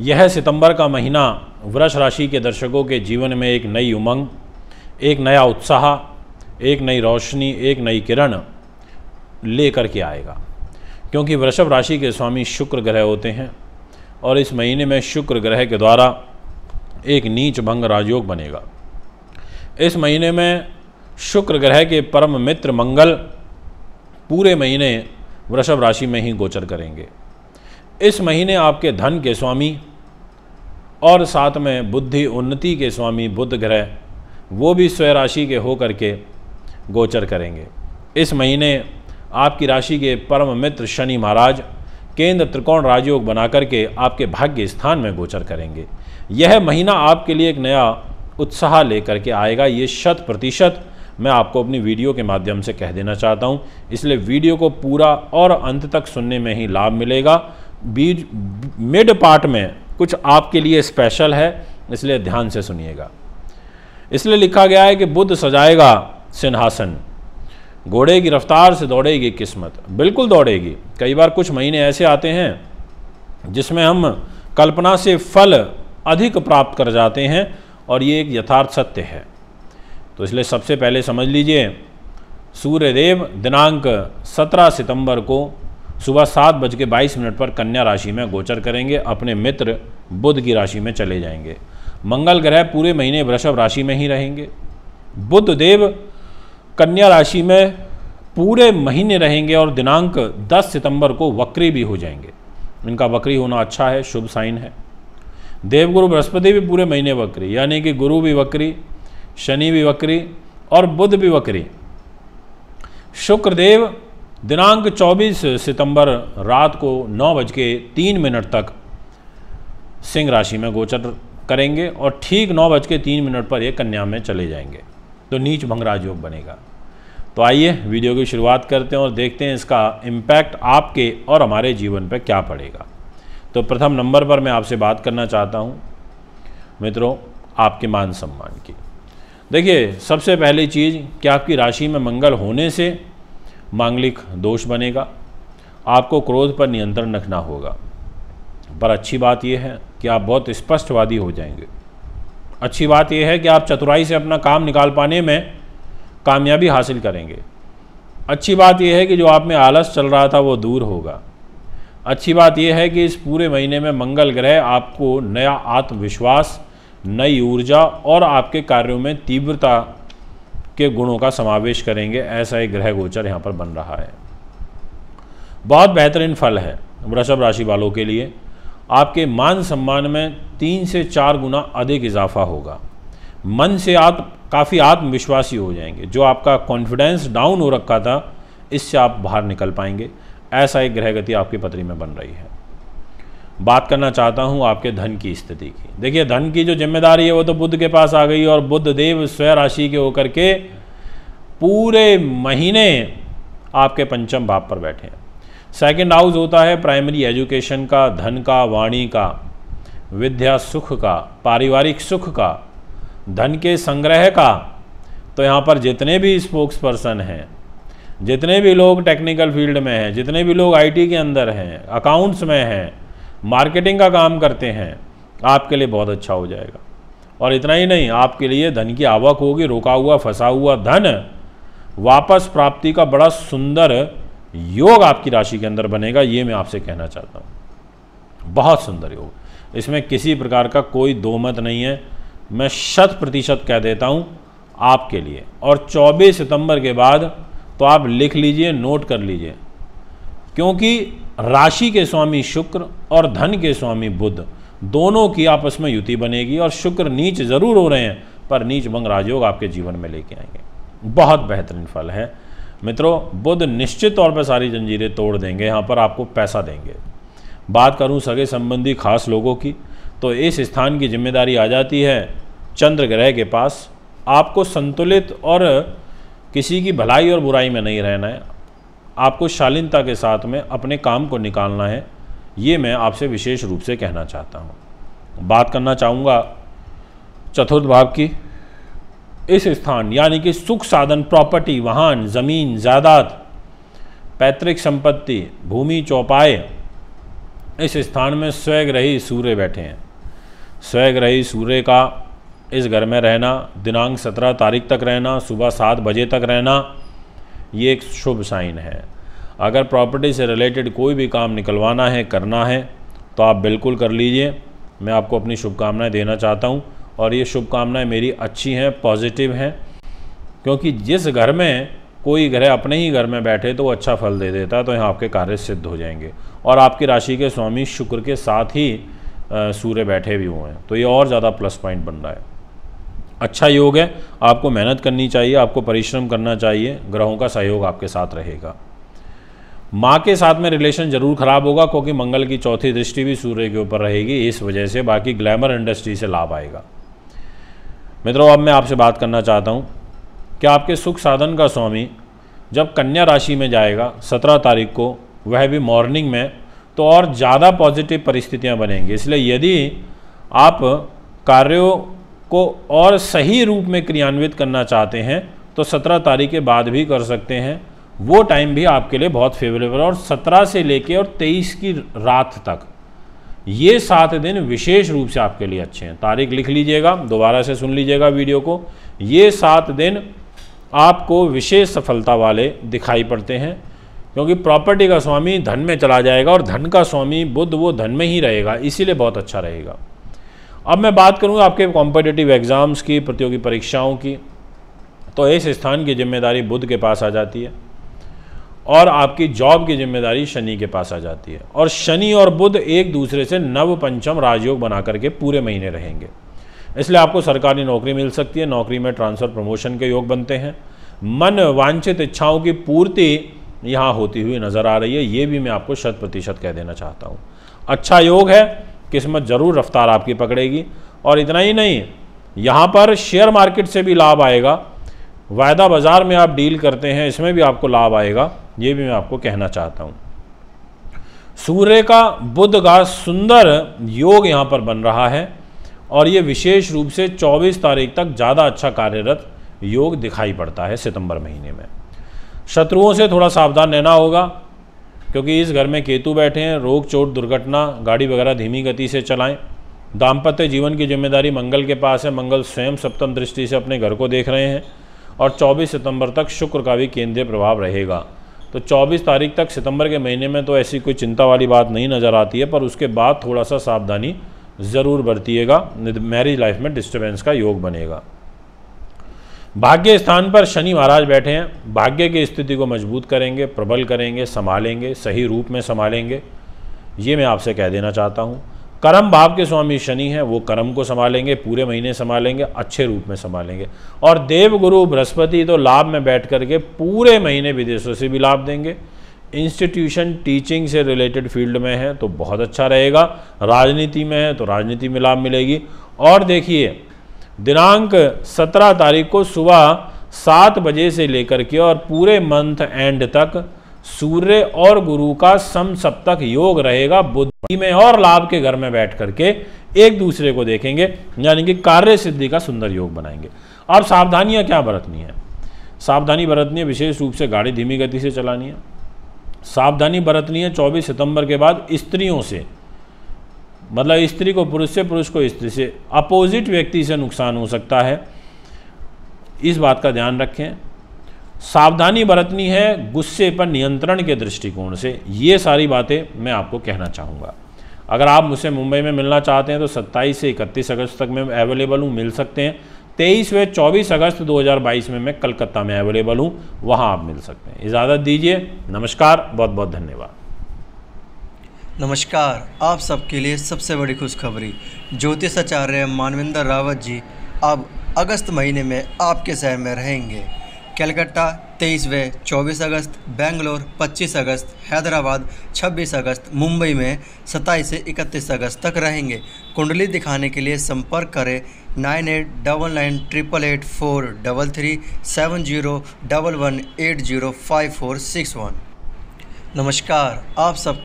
यह सितंबर का महीना वृष राशि के दर्शकों के जीवन में एक नई उमंग एक नया उत्साह एक नई रोशनी एक नई किरण ले कर के आएगा क्योंकि वृषभ राशि के स्वामी शुक्र ग्रह होते हैं और इस महीने में शुक्र ग्रह के द्वारा एक नीच भंग राजयोग बनेगा इस महीने में शुक्र ग्रह के परम मित्र मंगल पूरे महीने वृषभ राशि में ही गोचर करेंगे इस महीने आपके धन के स्वामी और साथ में बुद्धि उन्नति के स्वामी बुद्ध ग्रह वो भी स्वय राशि के होकर के गोचर करेंगे इस महीने आपकी राशि के परम मित्र शनि महाराज केंद्र त्रिकोण राजयोग बना करके आपके भाग्य स्थान में गोचर करेंगे यह महीना आपके लिए एक नया उत्साह लेकर के आएगा ये शत प्रतिशत मैं आपको अपनी वीडियो के माध्यम से कह देना चाहता हूँ इसलिए वीडियो को पूरा और अंत तक सुनने में ही लाभ मिलेगा बीज मिड पार्ट में कुछ आपके लिए स्पेशल है इसलिए ध्यान से सुनिएगा इसलिए लिखा गया है कि बुद्ध सजाएगा सिंहासन घोड़े की रफ्तार से दौड़ेगी किस्मत बिल्कुल दौड़ेगी कई बार कुछ महीने ऐसे आते हैं जिसमें हम कल्पना से फल अधिक प्राप्त कर जाते हैं और ये एक यथार्थ सत्य है तो इसलिए सबसे पहले समझ लीजिए सूर्यदेव दिनांक 17 सितंबर को सुबह सात बज के बाईस मिनट पर कन्या राशि में गोचर करेंगे अपने मित्र बुध की राशि में चले जाएंगे मंगल ग्रह पूरे महीने वृषभ राशि में ही रहेंगे बुध देव कन्या राशि में पूरे महीने रहेंगे और दिनांक 10 सितंबर को वक्री भी हो जाएंगे इनका वक्री होना अच्छा है शुभ साइन है देवगुरु बृहस्पति भी पूरे महीने वक्री यानी कि गुरु भी वक्री शनि भी वक्री और बुध भी वक्री शुक्रदेव दिनांक 24 सितंबर रात को नौ बज के तीन मिनट तक सिंह राशि में गोचर करेंगे और ठीक नौ बज के तीन मिनट पर ये कन्या में चले जाएंगे तो नीच भंगराज योग बनेगा तो आइए वीडियो की शुरुआत करते हैं और देखते हैं इसका इम्पैक्ट आपके और हमारे जीवन पर क्या पड़ेगा तो प्रथम नंबर पर मैं आपसे बात करना चाहता हूँ मित्रों आपके मान सम्मान की देखिए सबसे पहली चीज़ कि आपकी राशि में मंगल होने से मांगलिक दोष बनेगा आपको क्रोध पर नियंत्रण रखना होगा पर अच्छी बात यह है कि आप बहुत स्पष्टवादी हो जाएंगे अच्छी बात यह है कि आप चतुराई से अपना काम निकाल पाने में कामयाबी हासिल करेंगे अच्छी बात यह है कि जो आप में आलस चल रहा था वो दूर होगा अच्छी बात यह है कि इस पूरे महीने में मंगल ग्रह आपको नया आत्मविश्वास नई ऊर्जा और आपके कार्यों में तीव्रता के गुणों का समावेश करेंगे ऐसा एक ग्रह गोचर यहाँ पर बन रहा है बहुत बेहतरीन फल है वृषभ राशि वालों के लिए आपके मान सम्मान में तीन से चार गुना अधिक इजाफा होगा मन से आप काफ़ी आत्मविश्वासी हो जाएंगे जो आपका कॉन्फिडेंस डाउन हो रखा था इससे आप बाहर निकल पाएंगे ऐसा एक ग्रह गति आपकी पत्री में बन रही है बात करना चाहता हूँ आपके धन की स्थिति की देखिए धन की जो जिम्मेदारी है वो तो बुद्ध के पास आ गई और बुद्ध देव स्वय राशि के होकर के पूरे महीने आपके पंचम भाव पर बैठे हैं सेकेंड हाउस होता है प्राइमरी एजुकेशन का धन का वाणी का विद्या सुख का पारिवारिक सुख का धन के संग्रह का तो यहाँ पर जितने भी स्पोक्स पर्सन हैं जितने भी लोग टेक्निकल फील्ड में हैं जितने भी लोग आईटी के अंदर हैं अकाउंट्स में हैं मार्केटिंग का काम करते हैं आपके लिए बहुत अच्छा हो जाएगा और इतना ही नहीं आपके लिए धन की आवक होगी रोका हुआ फंसा हुआ धन वापस प्राप्ति का बड़ा सुंदर योग आपकी राशि के अंदर बनेगा ये मैं आपसे कहना चाहता हूँ बहुत सुंदर योग इसमें किसी प्रकार का कोई दो मत नहीं है मैं शत प्रतिशत कह देता हूँ आपके लिए और 24 सितंबर के बाद तो आप लिख लीजिए नोट कर लीजिए क्योंकि राशि के स्वामी शुक्र और धन के स्वामी बुद्ध दोनों की आपस में युति बनेगी और शुक्र नीच जरूर हो रहे हैं पर नीच भंग राजयोग आपके जीवन में लेके आएंगे बहुत बेहतरीन फल है मित्रों बुद्ध निश्चित तौर पर सारी जंजीरें तोड़ देंगे यहाँ पर आपको पैसा देंगे बात करूँ सगे संबंधी खास लोगों की तो इस स्थान की जिम्मेदारी आ जाती है चंद्र ग्रह के पास आपको संतुलित और किसी की भलाई और बुराई में नहीं रहना है आपको शालीनता के साथ में अपने काम को निकालना है ये मैं आपसे विशेष रूप से कहना चाहता हूँ बात करना चाहूँगा चतुर्थ भाव की इस स्थान यानी कि सुख साधन प्रॉपर्टी वाहन ज़मीन जायदाद पैतृक संपत्ति भूमि चौपाए इस स्थान में स्वग्रही सूर्य बैठे हैं स्वग्रही सूर्य का इस घर में रहना दिनांक सत्रह तारीख तक रहना सुबह सात बजे तक रहना ये एक शुभ साइन है अगर प्रॉपर्टी से रिलेटेड कोई भी काम निकलवाना है करना है तो आप बिल्कुल कर लीजिए मैं आपको अपनी शुभकामनाएं देना चाहता हूं और ये शुभकामनाएं मेरी अच्छी हैं पॉजिटिव हैं क्योंकि जिस घर में कोई ग्रह अपने ही घर में बैठे तो वो अच्छा फल दे देता है तो यहाँ आपके कार्य सिद्ध हो जाएंगे और आपकी राशि के स्वामी शुक्र के साथ ही सूर्य बैठे भी हुए हैं तो ये और ज़्यादा प्लस पॉइंट बन रहा है अच्छा योग है आपको मेहनत करनी चाहिए आपको परिश्रम करना चाहिए ग्रहों का सहयोग आपके साथ रहेगा माँ के साथ में रिलेशन जरूर खराब होगा क्योंकि मंगल की चौथी दृष्टि भी सूर्य के ऊपर रहेगी इस वजह से बाकी ग्लैमर इंडस्ट्री से लाभ आएगा मित्रों अब मैं आपसे बात करना चाहता हूँ कि आपके सुख साधन का स्वामी जब कन्या राशि में जाएगा सत्रह तारीख को वह भी मॉर्निंग में तो और ज़्यादा पॉजिटिव परिस्थितियाँ बनेंगी इसलिए यदि आप कार्यों को और सही रूप में क्रियान्वित करना चाहते हैं तो सत्रह तारीख के बाद भी कर सकते हैं वो टाइम भी आपके लिए बहुत फेवरेबल और सत्रह से लेके और तेईस की रात तक ये सात दिन विशेष रूप से आपके लिए अच्छे हैं तारीख लिख लीजिएगा दोबारा से सुन लीजिएगा वीडियो को ये सात दिन आपको विशेष सफलता वाले दिखाई पड़ते हैं क्योंकि प्रॉपर्टी का स्वामी धन में चला जाएगा और धन का स्वामी बुद्ध वो धन में ही रहेगा इसीलिए बहुत अच्छा रहेगा अब मैं बात करूँगा आपके कॉम्पिटेटिव एग्ज़ाम्स की प्रतियोगी परीक्षाओं की तो इस स्थान की जिम्मेदारी बुद्ध के पास आ जाती है और आपकी जॉब की जिम्मेदारी शनि के पास आ जाती है और शनि और बुद्ध एक दूसरे से नव पंचम राजयोग बना करके पूरे महीने रहेंगे इसलिए आपको सरकारी नौकरी मिल सकती है नौकरी में ट्रांसफ़र प्रमोशन के योग बनते हैं मन वांछित इच्छाओं की पूर्ति यहाँ होती हुई नज़र आ रही है ये भी मैं आपको शत प्रतिशत कह देना चाहता हूँ अच्छा योग है किस्मत ज़रूर रफ्तार आपकी पकड़ेगी और इतना ही नहीं यहाँ पर शेयर मार्केट से भी लाभ आएगा वायदा बाज़ार में आप डील करते हैं इसमें भी आपको लाभ आएगा ये भी मैं आपको कहना चाहता हूँ सूर्य का बुध का सुंदर योग यहाँ पर बन रहा है और ये विशेष रूप से 24 तारीख तक ज़्यादा अच्छा कार्यरत योग दिखाई पड़ता है सितंबर महीने में शत्रुओं से थोड़ा सावधान रहना होगा क्योंकि इस घर में केतु बैठे हैं रोग चोट दुर्घटना गाड़ी वगैरह धीमी गति से चलाएं दाम्पत्य जीवन की जिम्मेदारी मंगल के पास है मंगल स्वयं सप्तम दृष्टि से अपने घर को देख रहे हैं और 24 सितंबर तक शुक्र का भी केंद्रीय प्रभाव रहेगा तो 24 तारीख तक सितंबर के महीने में तो ऐसी कोई चिंता वाली बात नहीं नज़र आती है पर उसके बाद थोड़ा सा सावधानी ज़रूर बरतीएगा मैरिज लाइफ में डिस्टर्बेंस का योग बनेगा भाग्य स्थान पर शनि महाराज बैठे हैं भाग्य की स्थिति को मजबूत करेंगे प्रबल करेंगे संभालेंगे सही रूप में संभालेंगे ये मैं आपसे कह देना चाहता हूँ कर्म भाव के स्वामी शनि हैं वो कर्म को संभालेंगे पूरे महीने संभालेंगे अच्छे रूप में संभालेंगे और देव गुरु बृहस्पति तो लाभ में बैठ करके पूरे महीने विदेशों से भी लाभ देंगे इंस्टीट्यूशन टीचिंग से रिलेटेड फील्ड में है तो बहुत अच्छा रहेगा राजनीति में है तो राजनीति में लाभ मिलेगी और देखिए दिनांक 17 तारीख को सुबह सात बजे से लेकर के और पूरे मंथ एंड तक सूर्य और गुरु का सम सप्तक योग रहेगा बुद्धि में और लाभ के घर में बैठ करके एक दूसरे को देखेंगे यानी कि कार्य सिद्धि का सुंदर योग बनाएंगे अब सावधानियां क्या बरतनी है सावधानी बरतनी है विशेष रूप से गाड़ी धीमी गति से चलानी है सावधानी बरतनी है 24 सितंबर के बाद स्त्रियों से मतलब स्त्री को पुरुष से पुरुष को स्त्री से अपोजिट व्यक्ति से नुकसान हो सकता है इस बात का ध्यान रखें सावधानी बरतनी है गुस्से पर नियंत्रण के दृष्टिकोण से ये सारी बातें मैं आपको कहना चाहूँगा अगर आप मुझसे मुंबई में मिलना चाहते हैं तो 27 से 31 अगस्त तक मैं अवेलेबल हूँ मिल सकते हैं तेईस व चौबीस अगस्त 2022 में मैं कलकत्ता में अवेलेबल हूँ वहाँ आप मिल सकते हैं इजाज़त दीजिए नमस्कार बहुत बहुत धन्यवाद नमस्कार आप सबके लिए सबसे बड़ी खुशखबरी ज्योतिषाचार्य मानविंदर रावत जी अब अगस्त महीने में आपके शहर में रहेंगे कलकत्ता 23 व 24 अगस्त बेंगलोर 25 अगस्त हैदराबाद 26 अगस्त मुंबई में 27 से 31 अगस्त तक रहेंगे कुंडली दिखाने के लिए संपर्क करें nine eight double nine triple eight four double three seven zero double one eight zero five four six one नमस्कार आप सब